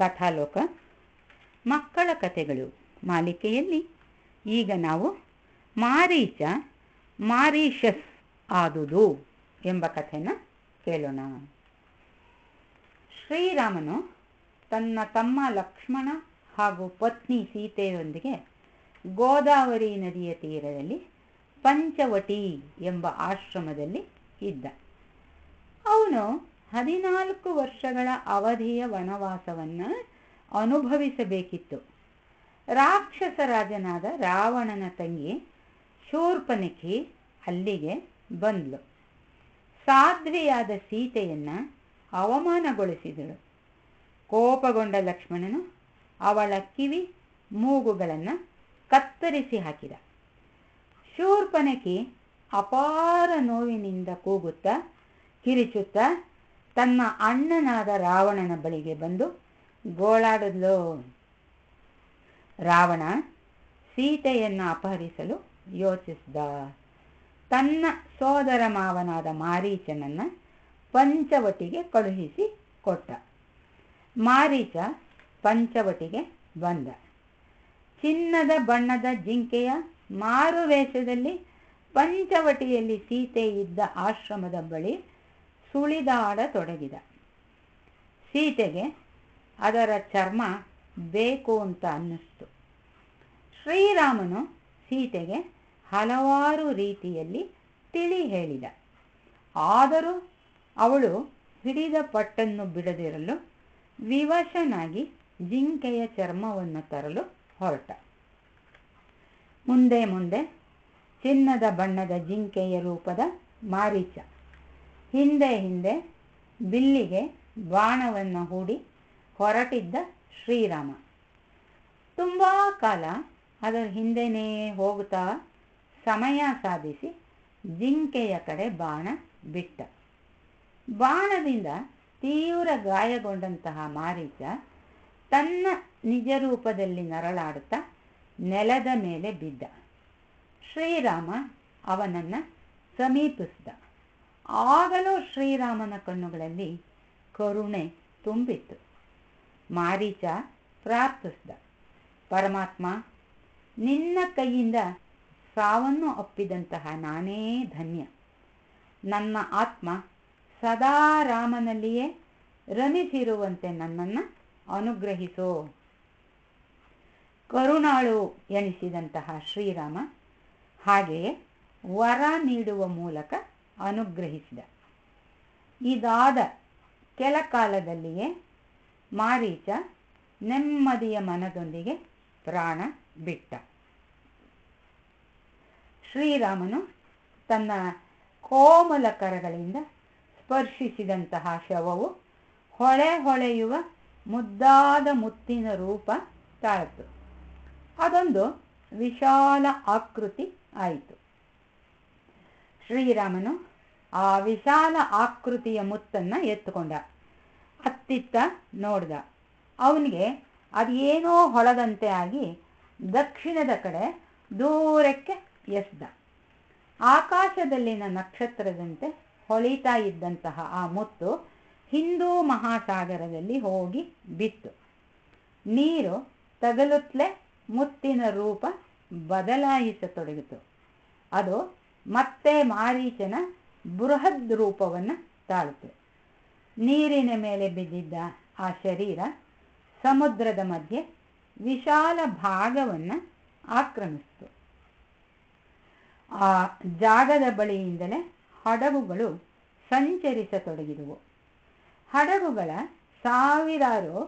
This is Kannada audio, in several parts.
ಕಥಾಲೋಕ ಮಕ್ಕಳ ಕಥೆಗಳು ಮಾಲಿಕೆಯಲ್ಲಿ ಈಗ ನಾವು ಮಾರೀಚ ಮಾರೀಷಸ್ ಆದುದು ಎಂಬ ಕಥೆನ ಕೇಳೋಣ ಶ್ರೀರಾಮನು ತನ್ನ ತಮ್ಮ ಲಕ್ಷ್ಮಣ ಹಾಗೂ ಪತ್ನಿ ಸೀತೆಯೊಂದಿಗೆ ಗೋದಾವರಿ ನದಿಯ ತೀರದಲ್ಲಿ ಪಂಚವಟಿ ಎಂಬ ಆಶ್ರಮದಲ್ಲಿ ಇದ್ದ ಅವನು ಹದಿನಾಲ್ಕು ವರ್ಷಗಳ ಅವಧಿಯ ವನವಾಸವನ್ನು ಅನುಭವಿಸಬೇಕಿತ್ತು ರಾಕ್ಷಸ ರಾಜನಾದ ರಾವಣನ ತಂಗಿ ಶೂರ್ಪನಖಿ ಅಲ್ಲಿಗೆ ಬಂದ್ಲು ಸಾಧ್ವಿಯಾದ ಸೀತೆಯನ್ನು ಅವಮಾನಗೊಳಿಸಿದಳು ಕೋಪಗೊಂಡ ಲಕ್ಷ್ಮಣನು ಅವಳ ಕಿವಿ ಮೂಗುಗಳನ್ನು ಕತ್ತರಿಸಿ ಹಾಕಿದ ಶೂರ್ಪನಕಿ ಅಪಾರ ನೋವಿನಿಂದ ಕೂಗುತ್ತಾ ಕಿರಿಚುತ್ತಾ ತನ್ನ ಅಣ್ಣನಾದ ರಾವಣನ ಬಳಿಗೆ ಬಂದು ಗೋಳಾಡಿದ್ಲು ರಾವಣ ಸೀತೆಯನ್ನು ಅಪಹರಿಸಲು ಯೋಚಿಸಿದ ತನ್ನ ಸೋದರ ಮಾವನಾದ ಮಾರೀಚನನ್ನು ಪಂಚವಟಿಗೆ ಕಳುಹಿಸಿ ಕೊಟ್ಟ ಮಾರೀಚ ಪಂಚವಟಿಗೆ ಬಂದ ಚಿನ್ನದ ಬಣ್ಣದ ಜಿಂಕೆಯ ಮಾರುವೇಷದಲ್ಲಿ ಪಂಚವಟಿಯಲ್ಲಿ ಸೀತೆ ಇದ್ದ ಆಶ್ರಮದ ಬಳಿ ತೊಡಗಿದ ಸೀತೆಗೆ ಅದರ ಚರ್ಮ ಬೇಕು ಅಂತ ಅನ್ನಿಸ್ತು ಶ್ರೀರಾಮನು ಸೀತೆಗೆ ಹಲವಾರು ರೀತಿಯಲ್ಲಿ ತಿಳಿ ಹೇಳಿದ ಆದರೂ ಅವಳು ಹಿಡಿದ ಪಟ್ಟನ್ನು ಬಿಡದಿರಲು ವಿವಶನಾಗಿ ಜಿಂಕೆಯ ಚರ್ಮವನ್ನು ತರಲು ಹೊರಟ ಮುಂದೆ ಮುಂದೆ ಚಿನ್ನದ ಬಣ್ಣದ ಜಿಂಕೆಯ ರೂಪದ ಮಾರೀಚ ಹಿಂದೆ ಹಿಂದೆ ಬಿಲ್ಲಿಗೆ ಬಾಣವನ್ನು ಹೂಡಿ ಹೊರಟಿದ್ದ ಶ್ರೀರಾಮ ತುಂಬ ಕಾಲ ಅದರ ಹಿಂದೆನೇ ಹೋಗುತ್ತಾ ಸಮಯ ಸಾಧಿಸಿ ಜಿಂಕೆಯ ಕಡೆ ಬಾಣ ಬಿಟ್ಟ ಬಾಣದಿಂದ ತೀವ್ರ ಗಾಯಗೊಂಡಂತಹ ಮಾರೀಚ ತನ್ನ ನಿಜ ರೂಪದಲ್ಲಿ ನರಳಾಡುತ್ತಾ ನೆಲದ ಮೇಲೆ ಬಿದ್ದ ಶ್ರೀರಾಮ ಅವನನ್ನು ಸಮೀಪಿಸಿದ ಆಗಲೂ ಶ್ರೀರಾಮನ ಕಣ್ಣುಗಳಲ್ಲಿ ಕರುಣೆ ತುಂಬಿತ್ತು ಮಾರೀಚ ಪ್ರಾರ್ಥಿಸಿದ ಪರಮಾತ್ಮ ನಿನ್ನ ಕೈಯಿಂದ ಸಾವನ್ನು ಅಪ್ಪಿದಂತಹ ನಾನೇ ಧನ್ಯ ನನ್ನ ಆತ್ಮ ಸದಾ ರಾಮನಲ್ಲಿಯೇ ರಮಿಸಿರುವಂತೆ ನನ್ನನ್ನು ಅನುಗ್ರಹಿಸೋ ಕರುಣಾಳು ಎನಿಸಿದಂತಹ ಶ್ರೀರಾಮ ಹಾಗೆಯೇ ವರ ನೀಡುವ ಮೂಲಕ ಅನುಗ್ರಹಿಸಿದ ಇದಾದ ಕೆಲ ಕಾಲದಲ್ಲಿಯೇ ಮಾರೀಚ ನೆಮ್ಮದಿಯ ಮನದೊಂದಿಗೆ ಪ್ರಾಣ ಬಿಟ್ಟ ಶ್ರೀರಾಮನು ತನ್ನ ಕೋಮಲ ಕರಗಳಿಂದ ಸ್ಪರ್ಶಿಸಿದಂತಹ ಶವವು ಹೊಳೆ ಹೊಳೆಯುವ ಮುದ್ದಾದ ಮುತ್ತಿನ ರೂಪ ತಾಳಿತು ಅದೊಂದು ವಿಶಾಲ ಆಕೃತಿ ಆಯಿತು ಶ್ರೀರಾಮನು ಆ ವಿಶಾಲ ಆಕೃತಿಯ ಮುತ್ತನ್ನ ಎತ್ತುಕೊಂಡ ಅತ್ತಿತ್ತ ನೋಡ್ದ ಅವನಿಗೆ ಅದೇನೋ ಹೊಳದಂತೆ ಆಗಿ ದಕ್ಷಿಣದ ಕಡೆ ದೂರಕ್ಕೆ ಎಸ್ದ ಆಕಾಶದಲ್ಲಿನ ನಕ್ಷತ್ರದಂತೆ ಹೊಳಿತಾ ಇದ್ದಂತಹ ಆ ಮುತ್ತು ಹಿಂದೂ ಮಹಾಸಾಗರದಲ್ಲಿ ಹೋಗಿ ಬಿತ್ತು ನೀರು ತಗಲುತ್ತಲೇ ಮುತ್ತಿನ ರೂಪ ಬದಲಾಯಿಸತೊಡಗಿತು ಅದು ಮತ್ತೆ ಮಾರೀಚನ ಬೃಹದ್ ರೂಪವನ್ನು ತಾಳುತ್ತೆ ನೀರಿನ ಮೇಲೆ ಬಿದ್ದಿದ್ದ ಆ ಶರೀರ ಸಮುದ್ರದ ಮಧ್ಯೆ ವಿಶಾಲ ಭಾಗವನ್ನು ಆಕ್ರಮಿಸಿತು ಆ ಜಾಗದ ಬಳಿಯಿಂದಲೇ ಹಡಗುಗಳು ಸಂಚರಿಸತೊಡಗಿದವು ಹಡಗುಗಳ ಸಾವಿರಾರು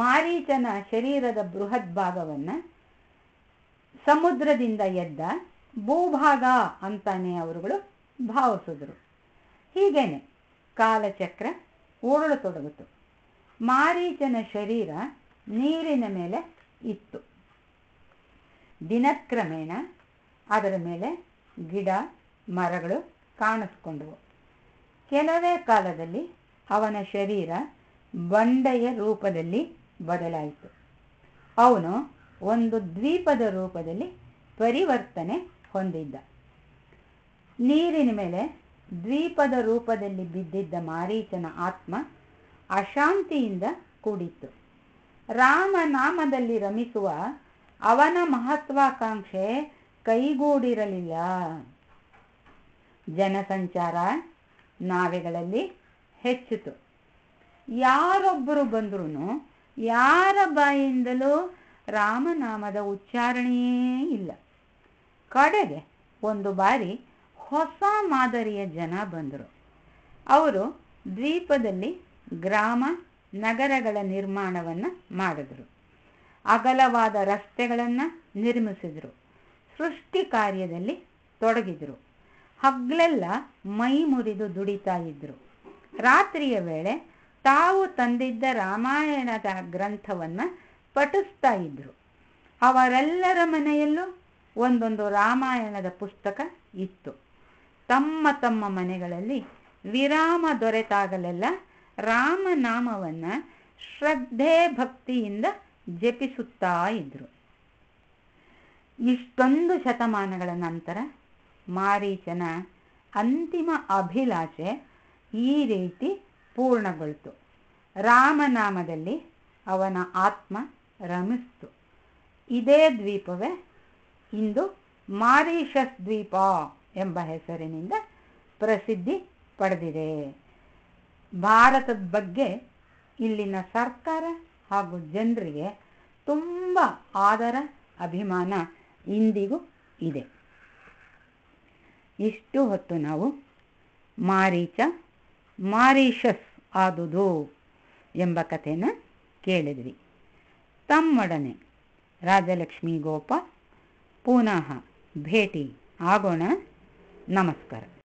ಮಾರೀಚನ ಶರೀರದ ಬೃಹತ್ ಭಾಗವನ್ನು ಸಮುದ್ರದಿಂದ ಎದ್ದ ಭೂಭಾಗ ಅಂತಾನೆ ಅವರುಗಳು ಭಾವಿಸಿದ್ರು ಹೀಗೇನೆ ಕಾಲಚಕ್ರ ಓಡಳತೊಡಗಿತು ಮಾರೀಚನ ಶರೀರ ನೀರಿನ ಮೇಲೆ ಇತ್ತು ದಿನಕ್ರಮೇಣ ಅದರ ಮೇಲೆ ಗಿಡ ಮರಗಳು ಕಾಣಿಸ್ಕೊಂಡವು ಕೆಲವೇ ಕಾಲದಲ್ಲಿ ಅವನ ಶರೀರ ಬಂಡೆಯ ರೂಪದಲ್ಲಿ ಬದಲಾಯಿತು ಅವನು ಒಂದು ದ್ವೀಪದ ರೂಪದಲ್ಲಿ ಪರಿವರ್ತನೆ ಹೊಂದಿದ್ದ ನೀರಿನ ಮೇಲೆ ದ್ವೀಪದ ರೂಪದಲ್ಲಿ ಬಿದ್ದಿದ್ದ ಮಾರೀಚನ ಆತ್ಮ ಅಶಾಂತಿಯಿಂದ ಕೂಡಿತ್ತು ರಾಮನಾಮದಲ್ಲಿ ರಮಿಸುವ ಅವನ ಮಹತ್ವಾಕಾಂಕ್ಷೆ ಕೈಗೂಡಿರಲಿಲ್ಲ ಜನಸಂಚಾರ ನಾವೆಗಳಲ್ಲಿ ಹೆಚ್ಚಿತು ಯಾರೊಬ್ಬರು ಬಂದ್ರೂ ಯಾರ ಬಾಯಿಂದಲೂ ರಾಮನಾಮದ ಉಚ್ಚಾರಣೆಯೇ ಇಲ್ಲ ಕಡೆಗೆ ಒಂದು ಬಾರಿ ಹೊಸ ಮಾದರಿಯ ಜನ ಬಂದರು ಅವರು ದ್ವೀಪದಲ್ಲಿ ಗ್ರಾಮ ನಗರಗಳ ನಿರ್ಮಾಣವನ್ನು ಮಾಡಿದರು ಅಗಲವಾದ ರಸ್ತೆಗಳನ್ನು ನಿರ್ಮಿಸಿದರು ಸೃಷ್ಟಿ ಕಾರ್ಯದಲ್ಲಿ ತೊಡಗಿದರು ಹಗ್ಲೆಲ್ಲ ಮೈ ಮುರಿದು ದುಡಿತಾ ಇದ್ದರು ರಾತ್ರಿಯ ವೇಳೆ ತಾವು ತಂದಿದ್ದ ರಾಮಾಯಣದ ಗ್ರಂಥವನ್ನು ಪಠಿಸ್ತಾ ಇದ್ದರು ಅವರೆಲ್ಲರ ಮನೆಯಲ್ಲೂ ಒಂದೊಂದು ರಾಮಾಯಣದ ಪುಸ್ತಕ ಇತ್ತು ತಮ್ಮ ತಮ್ಮ ಮನೆಗಳಲ್ಲಿ ವಿರಾಮ ದೊರೆತಾಗಲೆಲ್ಲ ರಾಮನಾಮವನ್ನು ಶ್ರದ್ಧೆ ಭಕ್ತಿಯಿಂದ ಜಪಿಸುತ್ತಾ ಇದ್ರು ಇಷ್ಟೊಂದು ಶತಮಾನಗಳ ನಂತರ ಮಾರೀಚನ ಅಂತಿಮ ಅಭಿಲಾಷೆ ಈ ರೀತಿ ಪೂರ್ಣಗೊಳ್ತು ರಾಮನಾಮದಲ್ಲಿ ಅವನ ಆತ್ಮ ರಮಿಸ್ತು ಇದೇ ದ್ವೀಪವೇ ಇಂದು ಮಾರೀಷಸ್ ದ್ವೀಪ ಎಂಬ ಹೆಸರಿನಿಂದ ಪ್ರಸಿದ್ಧಿ ಪಡೆದಿದೆ ಭಾರತದ ಬಗ್ಗೆ ಇಲ್ಲಿನ ಸರ್ಕಾರ ಹಾಗೂ ಜನರಿಗೆ ತುಂಬ ಆದರ ಅಭಿಮಾನ ಇಂದಿಗೂ ಇದೆ ಇಷ್ಟು ಹೊತ್ತು ನಾವು ಮಾರೀಚ ಮಾರೀಷಸ್ ಆದುದು ಎಂಬ ಕಥೆನ ಕೇಳಿದ್ವಿ ತಮ್ಮೊಡನೆ ರಾಜಲಕ್ಷ್ಮೀ ಗೋಪಾಲ್ ಪುನಃ ಭೇಟಿ ಆಗೋಣ നമസ്കാരം